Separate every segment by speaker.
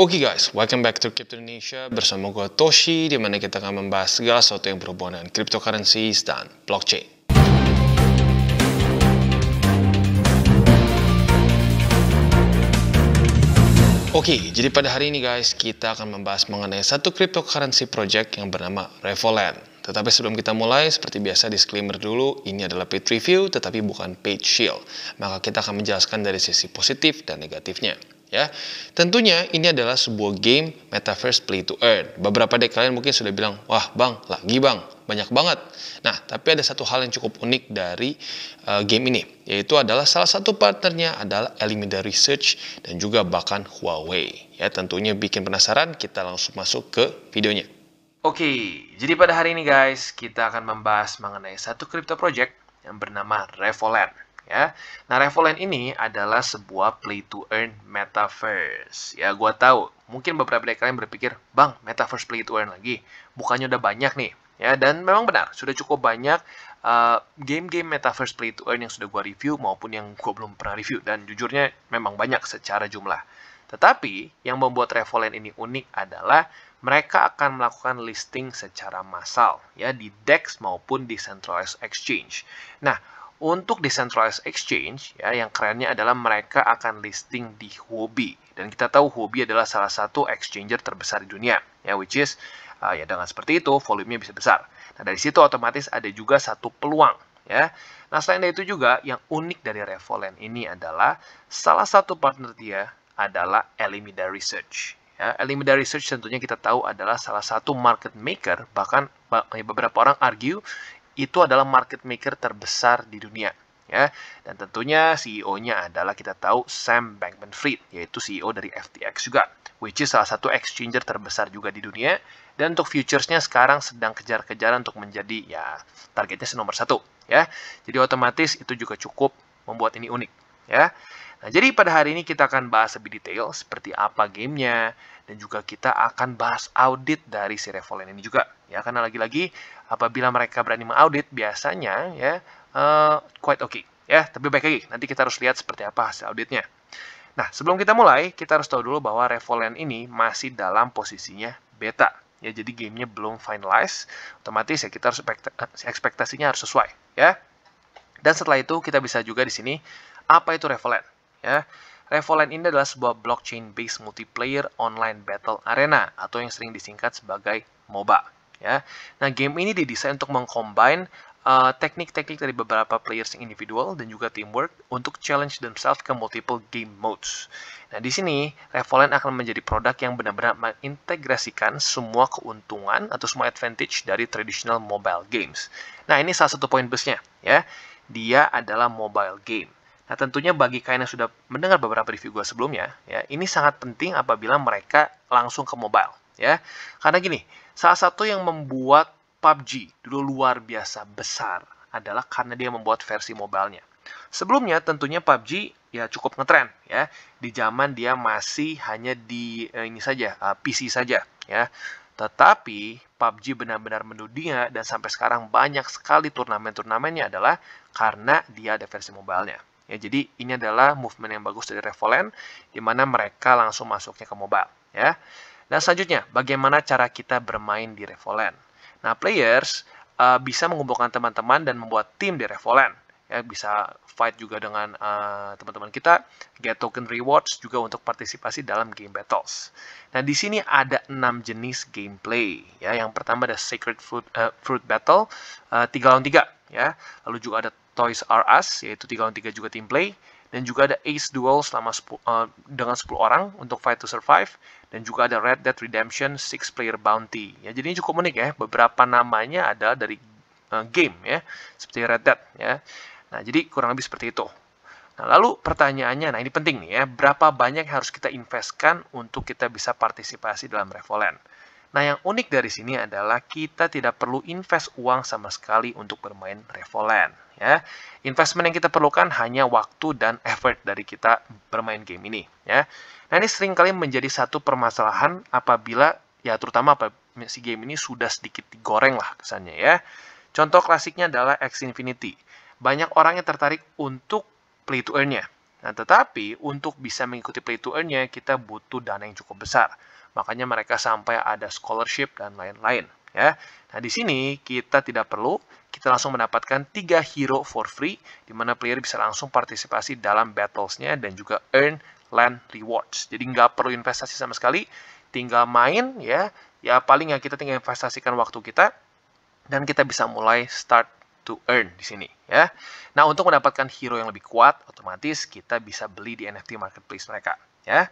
Speaker 1: Oke okay guys, welcome back to Crypto Indonesia bersama gue Toshi di mana kita akan membahas segala sesuatu yang berhubungan dengan cryptocurrency dan blockchain. Oke, okay, jadi pada hari ini guys, kita akan membahas mengenai satu cryptocurrency project yang bernama Revolent. Tetapi sebelum kita mulai, seperti biasa disclaimer dulu, ini adalah paid review tetapi bukan paid shield. Maka kita akan menjelaskan dari sisi positif dan negatifnya ya. Tentunya ini adalah sebuah game metaverse play to earn. Beberapa dari kalian mungkin sudah bilang, "Wah, Bang, lagi Bang, banyak banget." Nah, tapi ada satu hal yang cukup unik dari uh, game ini, yaitu adalah salah satu partnernya adalah Alameda Research dan juga bahkan Huawei. Ya, tentunya bikin penasaran, kita langsung masuk ke videonya. Oke, jadi pada hari ini guys, kita akan membahas mengenai satu crypto project yang bernama Revolent ya. Nah, Revolent ini adalah sebuah play to earn metaverse. Ya, gua tahu. Mungkin beberapa dari kalian berpikir, "Bang, metaverse play to earn lagi? Bukannya udah banyak nih?" Ya, dan memang benar, sudah cukup banyak eh, game-game uh, metaverse play to earn yang sudah gua review maupun yang gua belum pernah review dan jujurnya memang banyak secara jumlah. Tetapi yang membuat Revolent ini unik adalah mereka akan melakukan listing secara massal ya di DEX maupun di centralized exchange. Nah, untuk decentralized exchange, ya, yang kerennya adalah mereka akan listing di Huobi. Dan kita tahu Huobi adalah salah satu exchanger terbesar di dunia, ya, which is uh, ya dengan seperti itu volumenya bisa besar. Nah dari situ otomatis ada juga satu peluang, ya. Nah selain itu juga yang unik dari Revolent ini adalah salah satu partner dia adalah Elimida Research. Ya, Elimida Research tentunya kita tahu adalah salah satu market maker, bahkan ya, beberapa orang argue itu adalah market maker terbesar di dunia. Ya, dan tentunya CEO-nya adalah kita tahu Sam Bankman-Fried, yaitu CEO dari FTX juga, which is salah satu exchanger terbesar juga di dunia. Dan untuk futures-nya sekarang sedang kejar-kejaran untuk menjadi ya targetnya nomor satu. Ya, jadi otomatis itu juga cukup membuat ini unik. Ya, Nah, jadi pada hari ini kita akan bahas lebih detail seperti apa gamenya, dan juga kita akan bahas audit dari si Revolen ini juga. Ya, karena lagi-lagi apabila mereka berani mengaudit biasanya ya uh, quite okay ya tapi baik lagi nanti kita harus lihat seperti apa hasil auditnya nah sebelum kita mulai kita harus tahu dulu bahwa Revolent ini masih dalam posisinya beta ya jadi gamenya belum finalize otomatis ya kita harus eh, ekspektasinya harus sesuai ya dan setelah itu kita bisa juga di sini apa itu Revolent? ya Revoland ini adalah sebuah blockchain-based multiplayer online battle arena atau yang sering disingkat sebagai MOBA Ya. Nah, game ini didesain untuk mengcombine teknik uh, teknik-teknik dari beberapa players yang individual dan juga teamwork untuk challenge themselves ke multiple game modes. Nah, di sini Revolent akan menjadi produk yang benar-benar mengintegrasikan semua keuntungan atau semua advantage dari traditional mobile games. Nah, ini salah satu poin plusnya ya. Dia adalah mobile game. Nah, tentunya bagi kalian yang sudah mendengar beberapa review gue sebelumnya, ya, ini sangat penting apabila mereka langsung ke mobile ya. Karena gini, salah satu yang membuat PUBG dulu luar biasa besar adalah karena dia membuat versi mobilenya. Sebelumnya tentunya PUBG ya cukup ngetren ya di zaman dia masih hanya di eh, ini saja uh, eh, PC saja ya. Tetapi PUBG benar-benar mendunia dan sampai sekarang banyak sekali turnamen-turnamennya adalah karena dia ada versi mobilenya. Ya, jadi ini adalah movement yang bagus dari Revolent di mana mereka langsung masuknya ke mobile ya. Nah, selanjutnya, bagaimana cara kita bermain di Revoland? Nah, players uh, bisa mengumpulkan teman-teman dan membuat tim di Revoland. Ya, bisa fight juga dengan eh, teman-teman uh, kita, get token rewards juga untuk partisipasi dalam game battles. Nah, di sini ada enam jenis gameplay. Ya, yang pertama ada Sacred Fruit, uh, Fruit Battle, uh, 3 lawan 3. Ya. Lalu juga ada Toys R Us, yaitu 3 lawan 3 juga team play dan juga ada Ace Duel selama 10, uh, eh, dengan 10 orang untuk Fight to Survive dan juga ada Red Dead Redemption 6 player bounty. Ya, jadi ini cukup unik ya. Beberapa namanya ada dari uh, game ya, seperti Red Dead ya. Nah, jadi kurang lebih seperti itu. Nah, lalu pertanyaannya, nah ini penting nih ya, berapa banyak yang harus kita investkan untuk kita bisa partisipasi dalam Revoland? Nah, yang unik dari sini adalah kita tidak perlu invest uang sama sekali untuk bermain Revoland ya. Investment yang kita perlukan hanya waktu dan effort dari kita bermain game ini, ya. Nah, ini seringkali menjadi satu permasalahan apabila ya terutama apa si game ini sudah sedikit digoreng lah kesannya ya. Contoh klasiknya adalah X Infinity. Banyak orang yang tertarik untuk play to earn-nya. Nah, tetapi untuk bisa mengikuti play to earn-nya kita butuh dana yang cukup besar. Makanya mereka sampai ada scholarship dan lain-lain ya. Nah, di sini kita tidak perlu kita langsung mendapatkan 3 hero for free, di mana player bisa langsung partisipasi dalam battlesnya dan juga earn land rewards. Jadi nggak perlu investasi sama sekali, tinggal main ya, ya paling ya kita tinggal investasikan waktu kita, dan kita bisa mulai start to earn di sini ya. Nah, untuk mendapatkan hero yang lebih kuat, otomatis kita bisa beli di NFT marketplace mereka ya.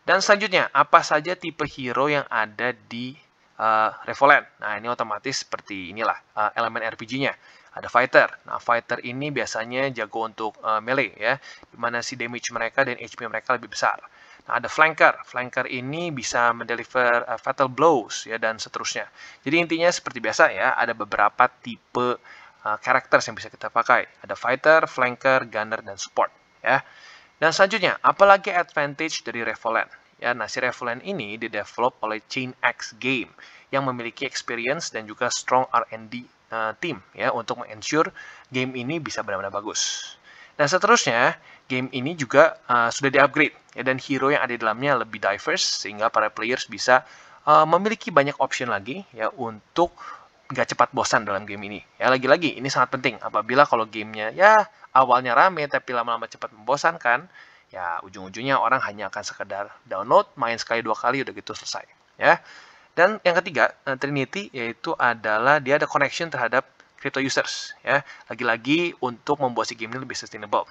Speaker 1: Dan selanjutnya, apa saja tipe hero yang ada di uh, eh, Revolent. Nah, ini otomatis seperti inilah uh, elemen RPG-nya. Ada fighter. Nah, fighter ini biasanya jago untuk uh, melee ya, dimana si damage mereka dan HP mereka lebih besar. Nah, ada flanker. Flanker ini bisa mendeliver uh, fatal blows ya dan seterusnya. Jadi intinya seperti biasa ya, ada beberapa tipe karakter uh, yang bisa kita pakai. Ada fighter, flanker, gunner dan support ya. Dan selanjutnya, apalagi advantage dari Revolent? Ya, nah, si Revolant ini didevelop oleh Chain X Game yang memiliki experience dan juga strong R&D uh, eh, team ya untuk mengensure game ini bisa benar-benar bagus. Nah seterusnya, game ini juga uh, sudah diupgrade ya dan hero yang ada di dalamnya lebih diverse sehingga para players bisa uh, memiliki banyak option lagi ya untuk nggak cepat bosan dalam game ini. Ya lagi-lagi ini sangat penting apabila kalau gamenya ya awalnya rame tapi lama-lama cepat membosankan, ya ujung-ujungnya orang hanya akan sekedar download, main sekali dua kali udah gitu selesai, ya. Dan yang ketiga, eh, Trinity yaitu adalah dia ada connection terhadap crypto users, ya. Lagi-lagi untuk membuat si game ini lebih sustainable.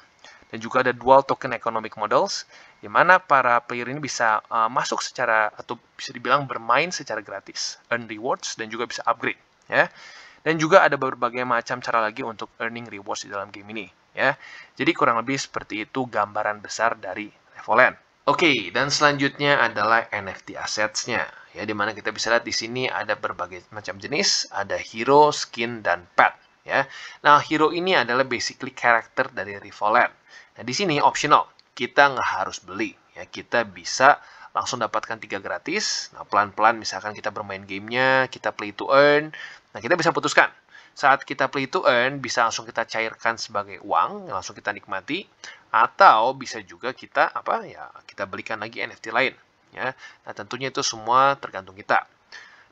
Speaker 1: Dan juga ada dual token economic models, di mana para player ini bisa uh, masuk secara atau bisa dibilang bermain secara gratis, earn rewards dan juga bisa upgrade, ya. Dan juga ada berbagai macam cara lagi untuk earning rewards di dalam game ini ya. Jadi kurang lebih seperti itu gambaran besar dari Revolent. Oke, dan selanjutnya adalah NFT assets-nya. Ya, dimana kita bisa lihat di sini ada berbagai macam jenis, ada hero, skin, dan pet. Ya. Nah, hero ini adalah basically karakter dari Revolent. Nah, di sini optional, kita nggak harus beli. Ya, kita bisa langsung dapatkan tiga gratis. Nah, pelan-pelan misalkan kita bermain gamenya, kita play to earn. Nah, kita bisa putuskan saat kita play to earn bisa langsung kita cairkan sebagai uang, langsung kita nikmati atau bisa juga kita apa ya kita belikan lagi NFT lain ya. Nah, tentunya itu semua tergantung kita.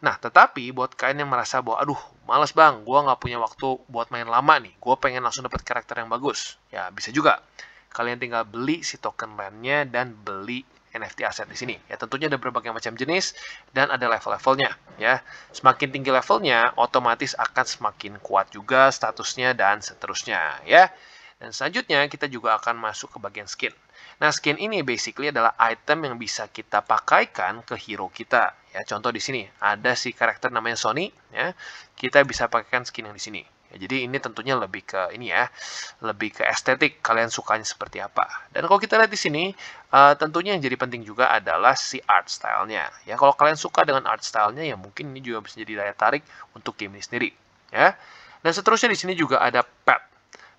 Speaker 1: Nah, tetapi buat kalian yang merasa bahwa, aduh, males bang, gue nggak punya waktu buat main lama nih, gue pengen langsung dapat karakter yang bagus. Ya, bisa juga. Kalian tinggal beli si token lainnya dan beli NFT aset di sini. Ya, tentunya ada berbagai macam jenis dan ada level-levelnya. Ya, semakin tinggi levelnya, otomatis akan semakin kuat juga statusnya dan seterusnya. Ya, dan selanjutnya kita juga akan masuk ke bagian skin. Nah, skin ini basically adalah item yang bisa kita pakaikan ke hero kita. Ya, contoh di sini ada si karakter namanya Sony. Ya, kita bisa pakaikan skin yang di sini. Ya, jadi ini tentunya lebih ke ini ya, lebih ke estetik kalian sukanya seperti apa. Dan kalau kita lihat di sini, uh, tentunya yang jadi penting juga adalah si art stylenya. Ya, kalau kalian suka dengan art stylenya, ya mungkin ini juga bisa jadi daya tarik untuk game ini sendiri, ya. Dan seterusnya di sini juga ada pet.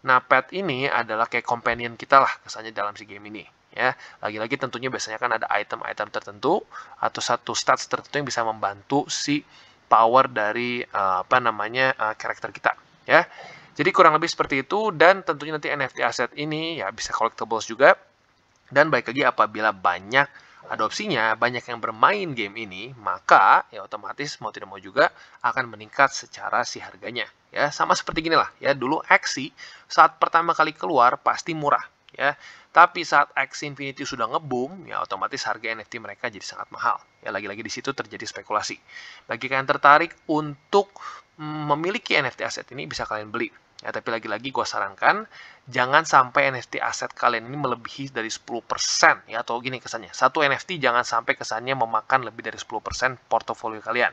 Speaker 1: Nah, pet ini adalah kayak companion kita lah kesannya dalam si game ini ya. Lagi-lagi tentunya biasanya kan ada item-item tertentu atau satu stats tertentu yang bisa membantu si power dari uh, apa namanya uh, karakter kita ya. Jadi kurang lebih seperti itu dan tentunya nanti NFT aset ini ya bisa collectibles juga. Dan baik lagi apabila banyak adopsinya, banyak yang bermain game ini, maka ya otomatis mau tidak mau juga akan meningkat secara si harganya. Ya, sama seperti ginilah ya. Dulu Axie saat pertama kali keluar pasti murah ya. Tapi saat X Infinity sudah ngebung ya otomatis harga NFT mereka jadi sangat mahal. Ya lagi-lagi di situ terjadi spekulasi. Bagi kalian tertarik untuk mm, memiliki NFT aset ini bisa kalian beli. Ya, tapi lagi-lagi gue sarankan jangan sampai NFT aset kalian ini melebihi dari 10% ya atau gini kesannya. Satu NFT jangan sampai kesannya memakan lebih dari 10% portofolio kalian.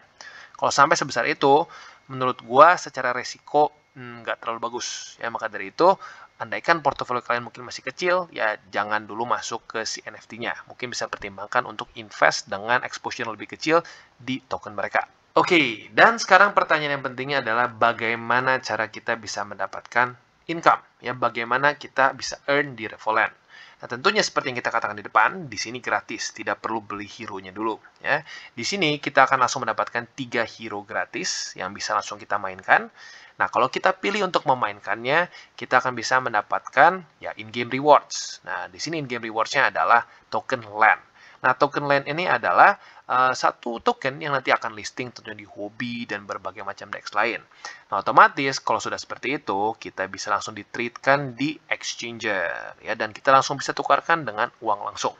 Speaker 1: Kalau sampai sebesar itu, menurut gue secara resiko mm, nggak hmm, terlalu bagus. Ya maka dari itu Andaikan portofolio kalian mungkin masih kecil, ya jangan dulu masuk ke si NFT-nya. Mungkin bisa pertimbangkan untuk invest dengan exposure yang lebih kecil di token mereka. Oke, okay, dan sekarang pertanyaan yang pentingnya adalah bagaimana cara kita bisa mendapatkan income? Ya, bagaimana kita bisa earn di Revolent? Nah, tentunya seperti yang kita katakan di depan, di sini gratis, tidak perlu beli hero-nya dulu. Ya. Di sini kita akan langsung mendapatkan tiga hero gratis yang bisa langsung kita mainkan. Nah, kalau kita pilih untuk memainkannya, kita akan bisa mendapatkan ya in-game rewards. Nah, di sini in-game rewards-nya adalah token land. Nah, token land ini adalah uh, satu token yang nanti akan listing tentunya di hobi dan berbagai macam dex lain. Nah, otomatis kalau sudah seperti itu, kita bisa langsung ditreatkan di exchanger ya dan kita langsung bisa tukarkan dengan uang langsung.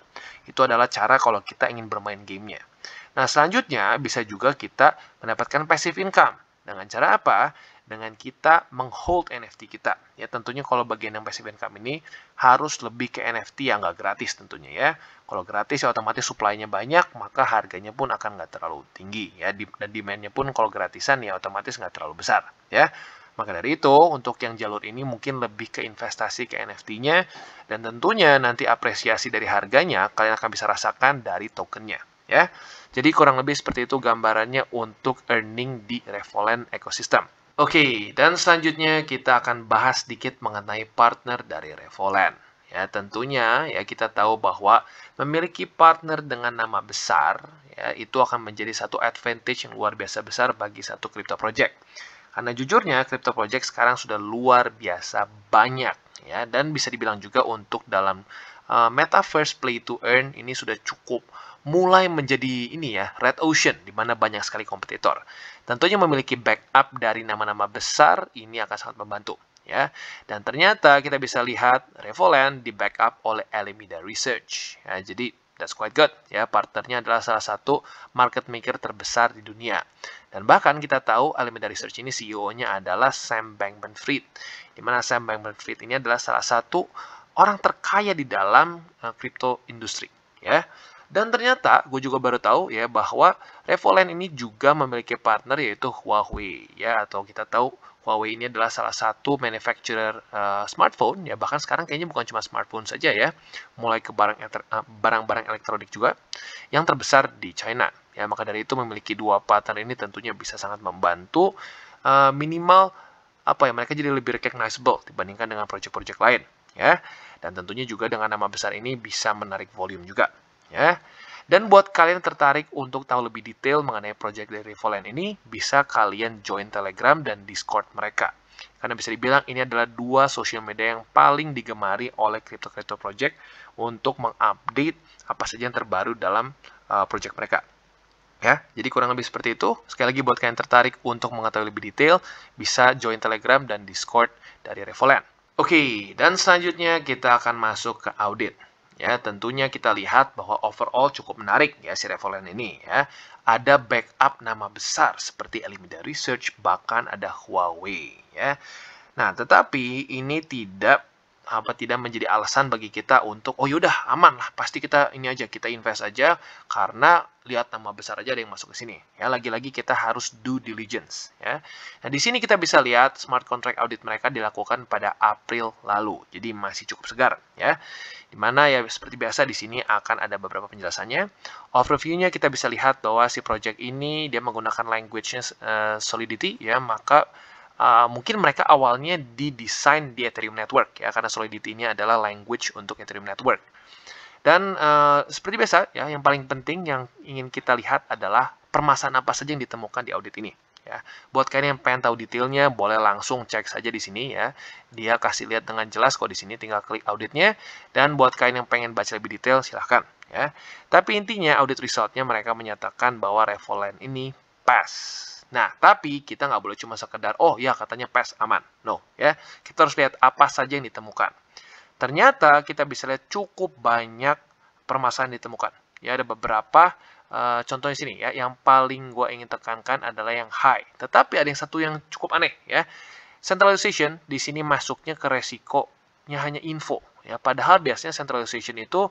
Speaker 1: Itu adalah cara kalau kita ingin bermain gamenya. Nah, selanjutnya bisa juga kita mendapatkan passive income. Dengan cara apa? dengan kita menghold NFT kita. Ya tentunya kalau bagian yang passive income ini harus lebih ke NFT yang nggak gratis tentunya ya. Kalau gratis ya otomatis supply-nya banyak, maka harganya pun akan nggak terlalu tinggi ya. Dan demand-nya pun kalau gratisan ya otomatis nggak terlalu besar ya. Maka dari itu, untuk yang jalur ini mungkin lebih ke investasi ke NFT-nya, dan tentunya nanti apresiasi dari harganya kalian akan bisa rasakan dari tokennya. Ya, jadi kurang lebih seperti itu gambarannya untuk earning di Revolent Ecosystem. Oke, dan selanjutnya kita akan bahas sedikit mengenai partner dari Revoland. Ya, tentunya ya kita tahu bahwa memiliki partner dengan nama besar ya itu akan menjadi satu advantage yang luar biasa besar bagi satu crypto project. Karena jujurnya crypto project sekarang sudah luar biasa banyak ya dan bisa dibilang juga untuk dalam uh, metaverse play to earn ini sudah cukup mulai menjadi ini ya, red ocean, di mana banyak sekali kompetitor. Tentunya memiliki backup dari nama-nama besar, ini akan sangat membantu. Ya, dan ternyata kita bisa lihat revolent di backup oleh Alameda Research. Ya, jadi That's quite good. Ya, partnernya adalah salah satu market maker terbesar di dunia. Dan bahkan kita tahu Alameda Research ini CEO-nya adalah Sam Bankman-Fried. Di mana Sam Bankman-Fried ini adalah salah satu orang terkaya di dalam kripto eh, uh, industri, ya. Dan ternyata gue juga baru tahu ya bahwa Revolen ini juga memiliki partner yaitu Huawei ya atau kita tahu Huawei ini adalah salah satu manufacturer uh, smartphone ya bahkan sekarang kayaknya bukan cuma smartphone saja ya mulai ke barang eh, barang-barang elektronik juga yang terbesar di China ya maka dari itu memiliki dua partner ini tentunya bisa sangat membantu uh, minimal apa ya mereka jadi lebih recognizable dibandingkan dengan proyek-proyek lain ya dan tentunya juga dengan nama besar ini bisa menarik volume juga ya. Dan buat kalian tertarik untuk tahu lebih detail mengenai project dari Revolent ini, bisa kalian join Telegram dan Discord mereka. Karena bisa dibilang ini adalah dua social media yang paling digemari oleh crypto-crypto project untuk mengupdate apa saja yang terbaru dalam uh, project mereka. Ya, jadi kurang lebih seperti itu. Sekali lagi buat kalian yang tertarik untuk mengetahui lebih detail, bisa join Telegram dan Discord dari Revolent. Oke, dan selanjutnya kita akan masuk ke audit. Ya, tentunya kita lihat bahwa overall cukup menarik ya si Revolent ini ya. Ada backup nama besar seperti Alameda Research, bahkan ada Huawei ya. Nah, tetapi ini tidak apa tidak menjadi alasan bagi kita untuk oh yaudah aman lah pasti kita ini aja kita invest aja karena lihat nama besar aja ada yang masuk ke sini ya lagi-lagi kita harus due diligence ya nah di sini kita bisa lihat smart contract audit mereka dilakukan pada April lalu jadi masih cukup segar ya dimana ya seperti biasa di sini akan ada beberapa penjelasannya overviewnya kita bisa lihat bahwa si project ini dia menggunakan language-nya uh, solidity ya maka Uh, mungkin mereka awalnya didesain di Ethereum Network ya karena Solidity ini adalah language untuk Ethereum Network. Dan uh, seperti biasa ya yang paling penting yang ingin kita lihat adalah permasalahan apa saja yang ditemukan di audit ini ya. Buat kalian yang pengen tahu detailnya, boleh langsung cek saja di sini ya. Dia kasih lihat dengan jelas kok di sini, tinggal klik auditnya. Dan buat kalian yang pengen baca lebih detail, silahkan ya. Tapi intinya audit resultnya mereka menyatakan bahwa Revoland ini pass Nah, tapi kita nggak boleh cuma sekedar, oh ya katanya PES aman. No, ya. Kita harus lihat apa saja yang ditemukan. Ternyata kita bisa lihat cukup banyak permasalahan ditemukan. Ya, ada beberapa uh, eh, contohnya sini ya. Yang paling gue ingin tekankan adalah yang high. Tetapi ada yang satu yang cukup aneh ya. Centralization di sini masuknya ke resikonya hanya info. Ya, padahal biasanya centralization itu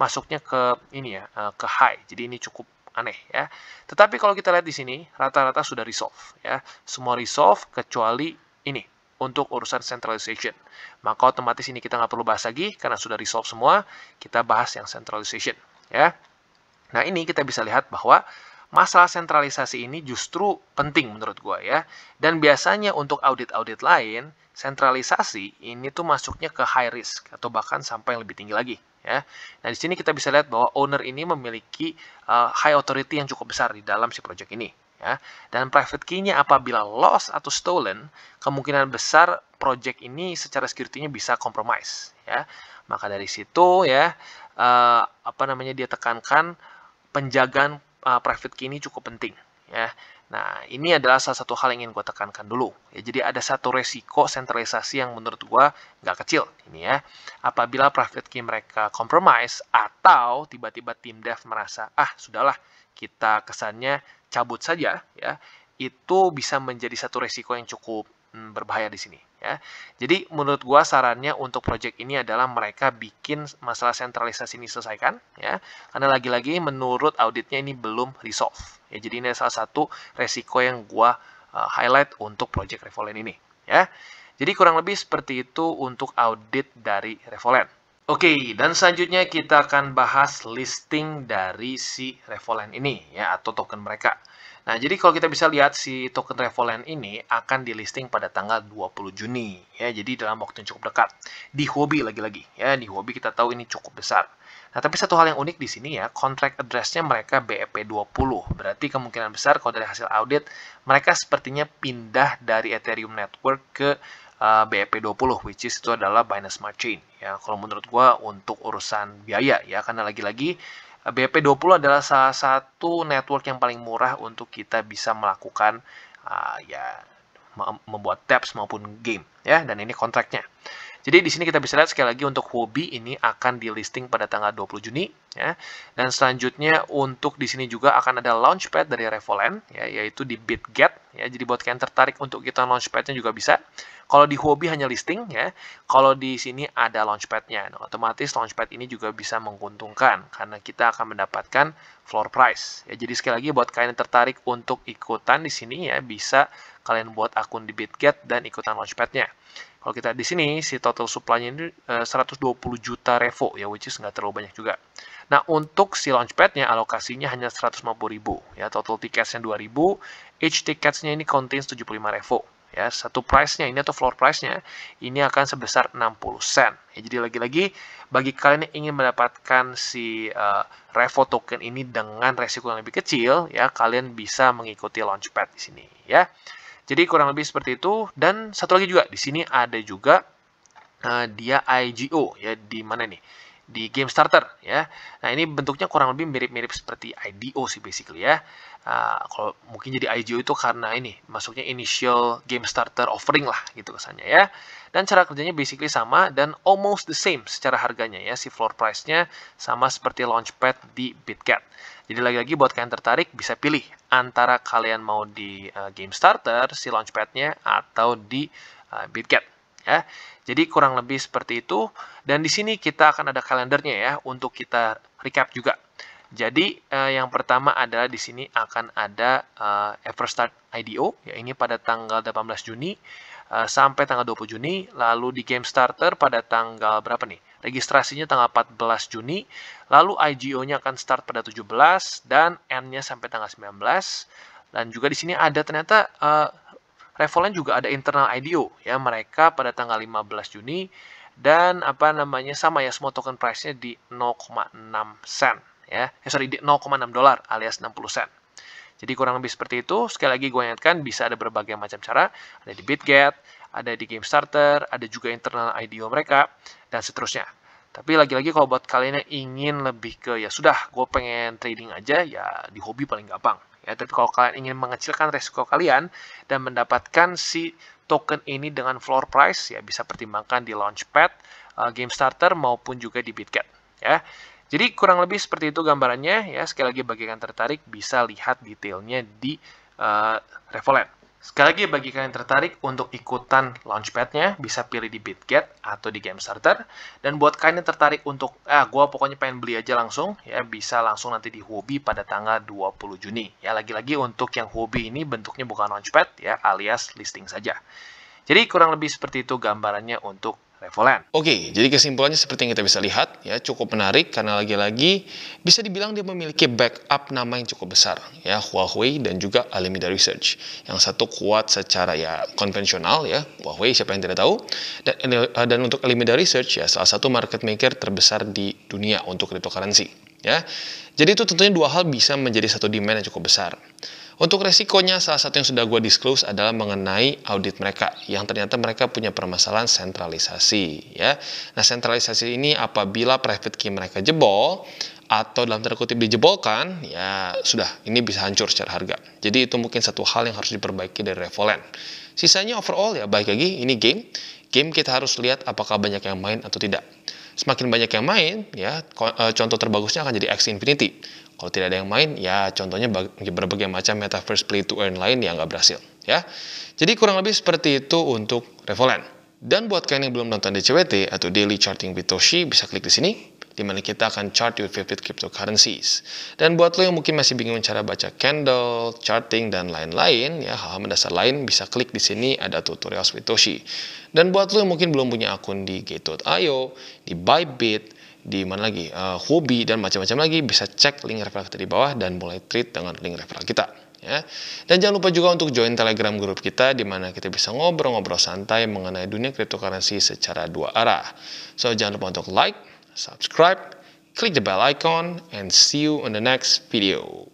Speaker 1: masuknya ke ini ya, eh, ke high. Jadi ini cukup aneh ya. Tetapi kalau kita lihat di sini, rata-rata sudah resolve ya. Semua resolve kecuali ini untuk urusan centralization. Maka otomatis ini kita nggak perlu bahas lagi karena sudah resolve semua, kita bahas yang centralization ya. Nah, ini kita bisa lihat bahwa masalah sentralisasi ini justru penting menurut gua ya. Dan biasanya untuk audit-audit lain, sentralisasi ini tuh masuknya ke high risk atau bahkan sampai yang lebih tinggi lagi ya. Nah, di sini kita bisa lihat bahwa owner ini memiliki uh, high authority yang cukup besar di dalam si project ini ya. Dan private key-nya apabila lost atau stolen, kemungkinan besar project ini secara security-nya bisa compromise ya. Maka dari situ ya uh, apa namanya dia tekankan penjagaan uh, private key ini cukup penting ya. Nah, ini adalah salah satu hal yang ingin gue tekankan dulu. Ya, jadi ada satu resiko sentralisasi yang menurut gue nggak kecil ini ya. Apabila private key mereka compromise atau tiba-tiba tim dev merasa, ah sudahlah kita kesannya cabut saja ya, itu bisa menjadi satu resiko yang cukup hmm, berbahaya di sini. Ya. Jadi menurut gua sarannya untuk project ini adalah mereka bikin masalah sentralisasi ini selesaikan ya. Karena lagi-lagi menurut auditnya ini belum resolve. Ya, jadi ini salah satu resiko yang gua uh, highlight untuk project Revolent ini ya. Jadi kurang lebih seperti itu untuk audit dari Revolent. Oke, dan selanjutnya kita akan bahas listing dari si Revolent ini ya atau token mereka. Nah, jadi kalau kita bisa lihat si token Revolent ini akan di listing pada tanggal 20 Juni ya. Jadi dalam waktu yang cukup dekat. Di hobi lagi-lagi ya, di hobi kita tahu ini cukup besar. Nah, tapi satu hal yang unik di sini ya, contract address-nya mereka BEP20. Berarti kemungkinan besar kalau dari hasil audit mereka sepertinya pindah dari Ethereum Network ke Eh, uh, BEP20 which is itu adalah Binance Smart Chain ya kalau menurut gua untuk urusan biaya ya karena lagi-lagi eh, BEP20 adalah salah satu network yang paling murah untuk kita bisa melakukan uh, ya membuat tabs maupun game ya dan ini kontraknya. Jadi di sini kita bisa lihat sekali lagi untuk hobi ini akan di listing pada tanggal 20 Juni ya. Dan selanjutnya untuk di sini juga akan ada launchpad dari Revoland ya yaitu di Bitget ya. Jadi buat kalian tertarik untuk kita launchpadnya juga bisa. Kalau di hobi hanya listing ya. Kalau di sini ada launchpadnya. Nah, otomatis launchpad ini juga bisa menguntungkan karena kita akan mendapatkan floor price. Ya, jadi sekali lagi buat kalian yang tertarik untuk ikutan di sini ya bisa kalian buat akun di Bitget dan ikutan launchpadnya. Kalau kita di sini, si total supply-nya ini 120 eh, juta revo, ya, which is nggak terlalu banyak juga. Nah, untuk si launchpad-nya, alokasinya hanya 150 ribu, ya, total tickets-nya 2 ribu, each tickets-nya ini contains 75 revo, ya, satu price-nya ini atau floor price-nya, ini akan sebesar 60 sen. Ya, jadi lagi-lagi, bagi kalian yang ingin mendapatkan si uh, revo token ini dengan resiko yang lebih kecil, ya, kalian bisa mengikuti launchpad di sini, ya. Jadi kurang lebih seperti itu. Dan satu lagi juga, di sini ada juga uh, dia IGO, ya di mana nih? di game starter ya. Nah ini bentuknya kurang lebih mirip-mirip seperti IDO sih basically ya. Uh, kalau mungkin jadi IDO itu karena ini masuknya initial game starter offering lah gitu kesannya ya. Dan cara kerjanya basically sama dan almost the same secara harganya ya. Si floor price-nya sama seperti Launchpad di BitGet. Jadi lagi-lagi buat kalian tertarik bisa pilih antara kalian mau di uh, game starter si Launchpad-nya atau di uh, eh, BitGet ya. Jadi kurang lebih seperti itu dan di sini kita akan ada kalendernya ya untuk kita recap juga. Jadi eh, yang pertama adalah di sini akan ada eh, Everstart IDO ya ini pada tanggal 18 Juni eh, sampai tanggal 20 Juni, lalu di Game Starter pada tanggal berapa nih? Registrasinya tanggal 14 Juni, lalu IGO-nya akan start pada 17 dan end-nya sampai tanggal 19. Dan juga di sini ada ternyata Eh, Revolent juga ada internal IDO ya mereka pada tanggal 15 Juni dan apa namanya sama ya semua token price-nya di 0,6 sen ya. Eh, sorry di 0,6 dolar alias 60 sen. Jadi kurang lebih seperti itu. Sekali lagi gue ingatkan bisa ada berbagai macam cara. Ada di BitGet, ada di Game Starter ada juga internal IDO mereka, dan seterusnya. Tapi lagi-lagi kalau buat kalian yang ingin lebih ke ya sudah gue pengen trading aja ya di hobi paling gampang. Ya, tapi kalau kalian ingin mengecilkan resiko kalian dan mendapatkan si token ini dengan floor price, ya bisa pertimbangkan di Launchpad, uh, starter maupun juga di Bitget. Ya. Jadi kurang lebih seperti itu gambarannya. Ya, sekali lagi bagi yang tertarik bisa lihat detailnya di uh, Revolet. Sekali lagi, bagi kalian yang tertarik untuk ikutan launchpadnya, bisa pilih di BitGet atau di Starter. Dan buat kalian yang tertarik untuk, ah, gue pokoknya pengen beli aja langsung, ya bisa langsung nanti di hobi pada tanggal 20 Juni. Ya, lagi-lagi untuk yang hobi ini bentuknya bukan launchpad, ya alias listing saja. Jadi kurang lebih seperti itu gambarannya untuk Revoland. Oke, jadi kesimpulannya seperti yang kita bisa lihat ya cukup menarik karena lagi-lagi bisa dibilang dia memiliki backup nama yang cukup besar ya Huawei dan juga Alameda Research. Yang satu kuat secara ya konvensional ya Huawei siapa yang tidak tahu dan dan untuk Alameda Research ya salah satu market maker terbesar di dunia untuk cryptocurrency ya. Jadi itu tentunya dua hal bisa menjadi satu demand yang cukup besar. Untuk resikonya, salah satu yang sudah gue disclose adalah mengenai audit mereka, yang ternyata mereka punya permasalahan sentralisasi. Ya, nah sentralisasi ini apabila private key mereka jebol atau dalam tanda kutip dijebolkan, ya sudah, ini bisa hancur secara harga. Jadi itu mungkin satu hal yang harus diperbaiki dari Revoland. Sisanya overall ya baik lagi, ini game. Game kita harus lihat apakah banyak yang main atau tidak. Semakin banyak yang main, ya eh, contoh terbagusnya akan jadi X Infinity kalau tidak ada yang main, ya contohnya berbagai macam metaverse play to earn lain yang nggak berhasil. Ya, jadi kurang lebih seperti itu untuk Revolent. Dan buat kalian yang belum nonton DCWT atau Daily Charting with Toshi, bisa klik di sini, di mana kita akan chart your favorite cryptocurrencies. Dan buat lo yang mungkin masih bingung cara baca candle, charting, dan lain-lain, ya hal-hal mendasar lain bisa klik di sini ada tutorial with Dan buat lo yang mungkin belum punya akun di Gate.io, di Bybit, di mana lagi uh, hobi dan macam-macam lagi bisa cek link referral kita di bawah dan mulai treat dengan link referral kita ya dan jangan lupa juga untuk join telegram grup kita di mana kita bisa ngobrol-ngobrol santai mengenai dunia cryptocurrency secara dua arah so jangan lupa untuk like subscribe click the bell icon and see you on the next video